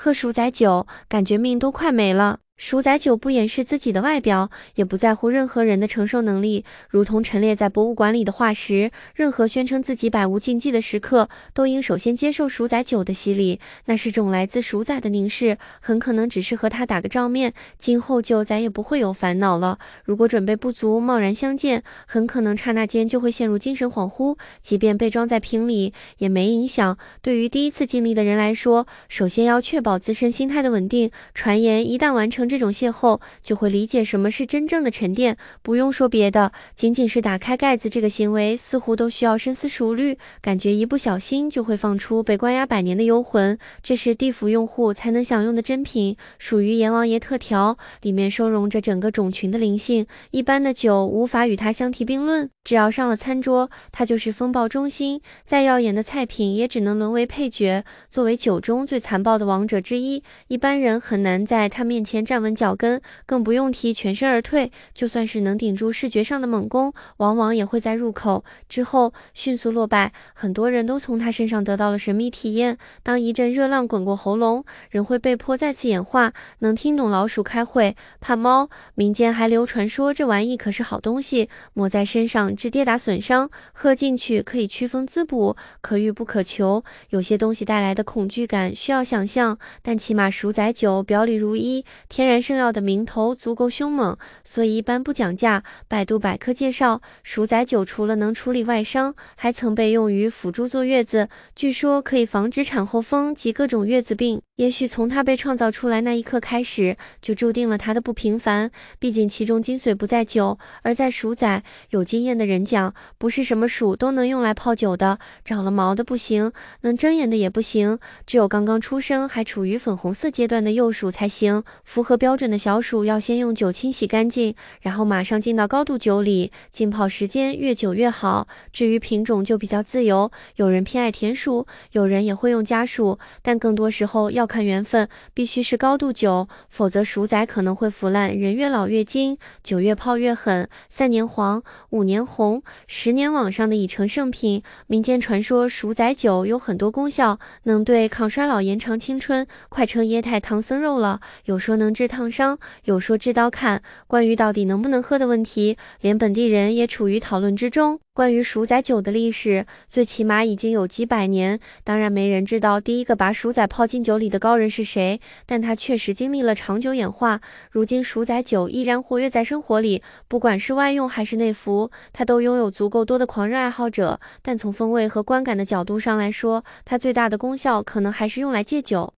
喝鼠仔酒，感觉命都快没了。鼠仔酒不掩饰自己的外表，也不在乎任何人的承受能力，如同陈列在博物馆里的化石。任何宣称自己百无禁忌的食客，都应首先接受鼠仔酒的洗礼。那是种来自鼠仔的凝视，很可能只是和他打个照面，今后就再也不会有烦恼了。如果准备不足，贸然相见，很可能刹那间就会陷入精神恍惚。即便被装在瓶里也没影响。对于第一次经历的人来说，首先要确保自身心态的稳定。传言一旦完成。这种邂逅就会理解什么是真正的沉淀，不用说别的，仅仅是打开盖子这个行为，似乎都需要深思熟虑，感觉一不小心就会放出被关押百年的幽魂。这是地府用户才能享用的珍品，属于阎王爷特调，里面收容着整个种群的灵性，一般的酒无法与它相提并论。只要上了餐桌，它就是风暴中心，再耀眼的菜品也只能沦为配角。作为酒中最残暴的王者之一，一般人很难在它面前站。站稳脚跟，更不用提全身而退。就算是能顶住视觉上的猛攻，往往也会在入口之后迅速落败。很多人都从他身上得到了神秘体验。当一阵热浪滚过喉咙，人会被迫再次演化，能听懂老鼠开会，怕猫。民间还流传说这玩意可是好东西，抹在身上治跌打损伤，喝进去可以祛风滋补，可遇不可求。有些东西带来的恐惧感需要想象，但起码鼠仔酒表里如一，天。然圣药的名头足够凶猛，所以一般不讲价。百度百科介绍，鼠仔酒除了能处理外伤，还曾被用于辅助坐月子，据说可以防止产后风及各种月子病。也许从它被创造出来那一刻开始，就注定了它的不平凡。毕竟其中精髓不在酒，而在鼠仔。有经验的人讲，不是什么鼠都能用来泡酒的，长了毛的不行，能睁眼的也不行，只有刚刚出生还处于粉红色阶段的幼鼠才行，符合。标准的小鼠要先用酒清洗干净，然后马上浸到高度酒里，浸泡时间越久越好。至于品种就比较自由，有人偏爱田鼠，有人也会用家鼠，但更多时候要看缘分，必须是高度酒，否则鼠仔可能会腐烂。人越老越精，酒越泡越狠，三年黄，五年红，十年网上的已成圣品。民间传说鼠仔酒有很多功效，能对抗衰老、延长青春，快成液态唐僧肉了。有说能。治烫伤，有说治刀砍。关于到底能不能喝的问题，连本地人也处于讨论之中。关于鼠仔酒的历史，最起码已经有几百年。当然，没人知道第一个把鼠仔泡进酒里的高人是谁，但他确实经历了长久演化。如今，鼠仔酒依然活跃在生活里，不管是外用还是内服，它都拥有足够多的狂热爱好者。但从风味和观感的角度上来说，它最大的功效可能还是用来戒酒。